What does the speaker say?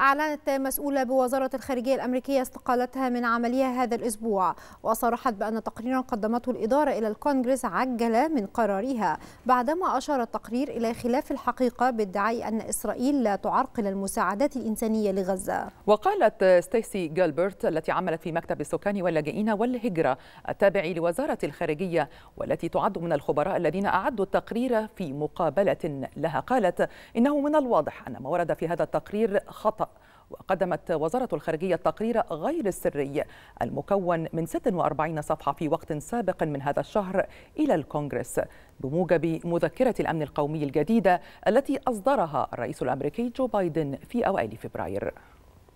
أعلنت مسؤولة بوزارة الخارجية الأمريكية استقالتها من عملها هذا الأسبوع وصرحت بأن تقريرا قدمته الإدارة إلى الكونغرس عجل من قرارها بعدما أشار التقرير إلى خلاف الحقيقة بادعي أن إسرائيل لا تعرقل المساعدات الإنسانية لغزة وقالت ستيسي جالبرت التي عملت في مكتب السكان واللاجئين والهجرة التابع لوزارة الخارجية والتي تعد من الخبراء الذين أعدوا التقرير في مقابلة لها قالت إنه من الواضح أن ما ورد في هذا التقرير خطأ الخطأ وقدمت وزارة الخارجية التقرير غير السري المكون من 46 صفحة في وقت سابق من هذا الشهر إلى الكونغرس بموجب مذكرة الأمن القومي الجديدة التي أصدرها الرئيس الأمريكي جو بايدن في أوائل فبراير